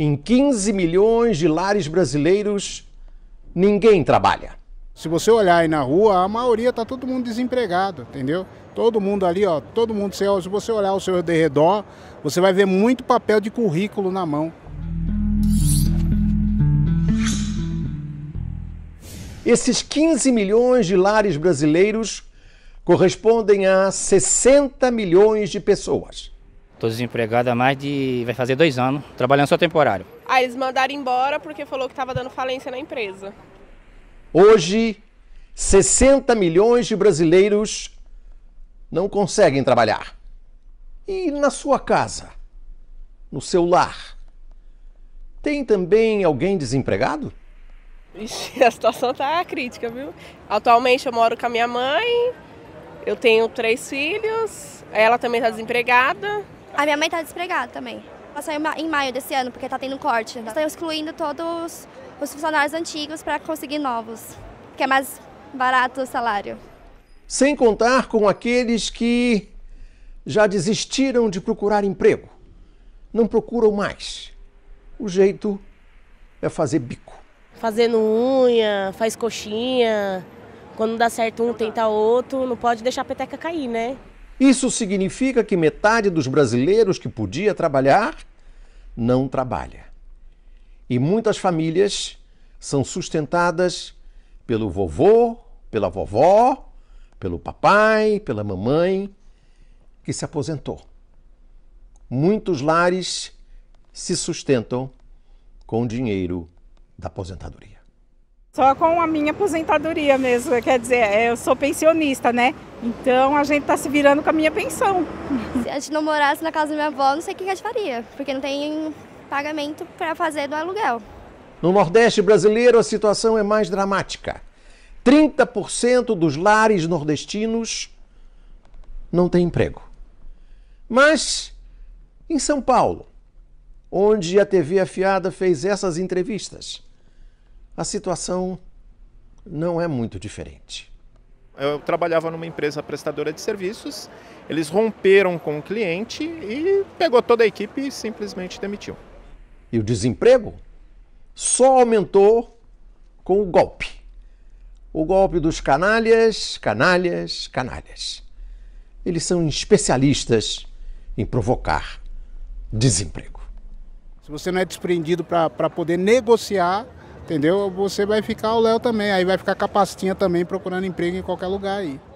Em 15 milhões de lares brasileiros, ninguém trabalha. Se você olhar aí na rua, a maioria tá todo mundo desempregado, entendeu? Todo mundo ali, ó, todo mundo, se você olhar o seu derredor, você vai ver muito papel de currículo na mão. Esses 15 milhões de lares brasileiros correspondem a 60 milhões de pessoas. Estou desempregado há mais de. vai fazer dois anos, trabalhando só temporário. Aí ah, eles mandaram embora porque falou que estava dando falência na empresa. Hoje, 60 milhões de brasileiros não conseguem trabalhar. E na sua casa, no seu lar, tem também alguém desempregado? Ixi, a situação tá crítica, viu? Atualmente eu moro com a minha mãe, eu tenho três filhos, ela também está desempregada, a minha mãe tá despregada também. Ela saiu em maio desse ano, porque tá tendo corte. Né? Estão excluindo todos os funcionários antigos para conseguir novos, porque é mais barato o salário. Sem contar com aqueles que já desistiram de procurar emprego. Não procuram mais. O jeito é fazer bico. Fazendo unha, faz coxinha. Quando não dá certo um, tenta outro. Não pode deixar a peteca cair, né? Isso significa que metade dos brasileiros que podia trabalhar não trabalha. E muitas famílias são sustentadas pelo vovô, pela vovó, pelo papai, pela mamãe que se aposentou. Muitos lares se sustentam com o dinheiro da aposentadoria. Só com a minha aposentadoria mesmo, quer dizer, eu sou pensionista, né? Então a gente está se virando com a minha pensão. Se a gente não morasse na casa da minha avó, não sei o que a gente faria, porque não tem pagamento para fazer do aluguel. No Nordeste brasileiro, a situação é mais dramática. 30% dos lares nordestinos não têm emprego. Mas em São Paulo, onde a TV Afiada fez essas entrevistas, a situação não é muito diferente eu trabalhava numa empresa prestadora de serviços, eles romperam com o cliente e pegou toda a equipe e simplesmente demitiu. E o desemprego só aumentou com o golpe. O golpe dos canalhas, canalhas, canalhas. Eles são especialistas em provocar desemprego. Se você não é desprendido para poder negociar, Entendeu? Você vai ficar o Léo também, aí vai ficar capacitinha também procurando emprego em qualquer lugar aí.